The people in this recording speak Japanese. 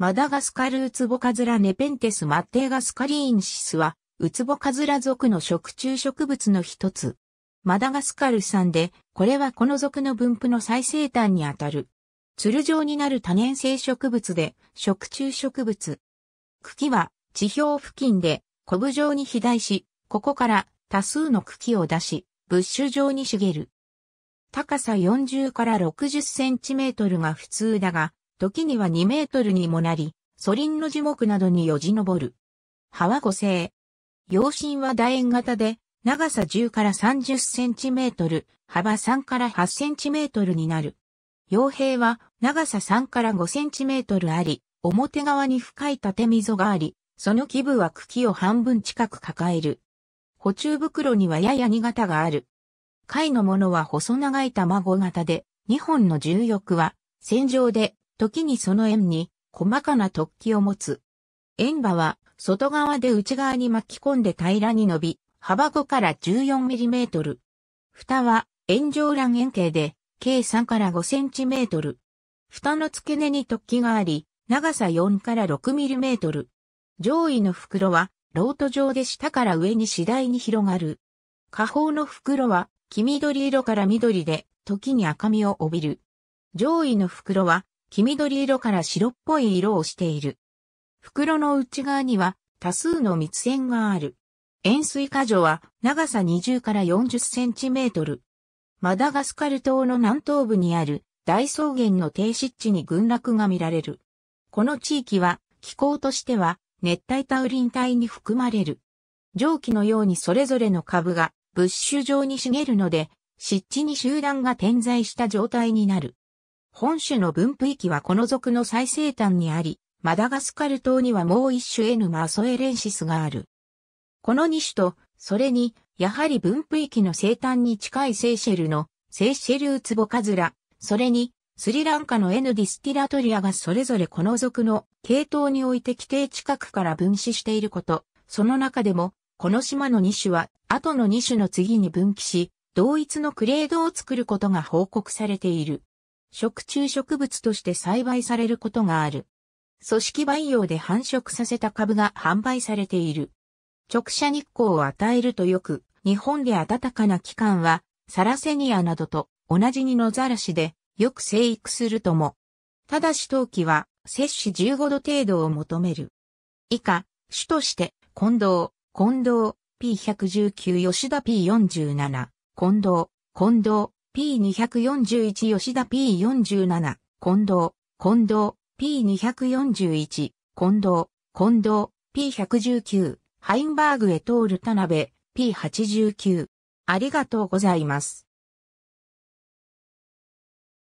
マダガスカルウツボカズラネペンテスマッテーガスカリーンシスは、ウツボカズラ属の食虫植物の一つ。マダガスカル産で、これはこの属の分布の最西端にあたる。ツル状になる多年生植物で、食虫植物。茎は、地表付近で、コブ状に肥大し、ここから多数の茎を出し、ブッシュ状に茂る。高さ40から60センチメートルが普通だが、時には2メートルにもなり、ソリンの樹木などによじ登る。葉は五星。葉身は楕円型で、長さ10から30センチメートル、幅3から8センチメートルになる。傭兵は長さ3から5センチメートルあり、表側に深い縦溝があり、その基部は茎を半分近く抱える。補充袋にはやや2型がある。貝のものは細長い卵型で、2本の重翼は、線状で時にその円に細かな突起を持つ。円刃は外側で内側に巻き込んで平らに伸び、幅5から1 4トル。蓋は円状卵円形で計3から5トル。蓋の付け根に突起があり、長さ4から6トル。上位の袋はロート状で下から上に次第に広がる。下方の袋は黄緑色から緑で、時に赤みを帯びる。上位の袋は黄緑色から白っぽい色をしている。袋の内側には多数の密線がある。円錐果樹は長さ20から40センチメートル。マダガスカル島の南東部にある大草原の低湿地に群落が見られる。この地域は気候としては熱帯タウリン帯に含まれる。蒸気のようにそれぞれの株がブッシュ状に茂るので、湿地に集団が点在した状態になる。本種の分布域はこの属の最西端にあり、マダガスカル島にはもう一種 N マソエレンシスがある。この2種と、それに、やはり分布域の西端に近いセーシェルの、セーシェルウツボカズラ、それに、スリランカの N ディスティラトリアがそれぞれこの属の系統において規定近くから分子していること、その中でも、この島の2種は、後の2種の次に分岐し、同一のクレードを作ることが報告されている。食虫植物として栽培されることがある。組織培養で繁殖させた株が販売されている。直射日光を与えるとよく、日本で暖かな期間は、サラセニアなどと同じに野ざらしで、よく生育するとも。ただし冬季は、摂氏15度程度を求める。以下、主として、近藤、近藤、P119 吉田 P47、近藤、近藤、P241 吉田 P47、近藤、近藤、P241、近藤、近藤、P119、ハインバーグへ通る田辺、P89。ありがとうございます。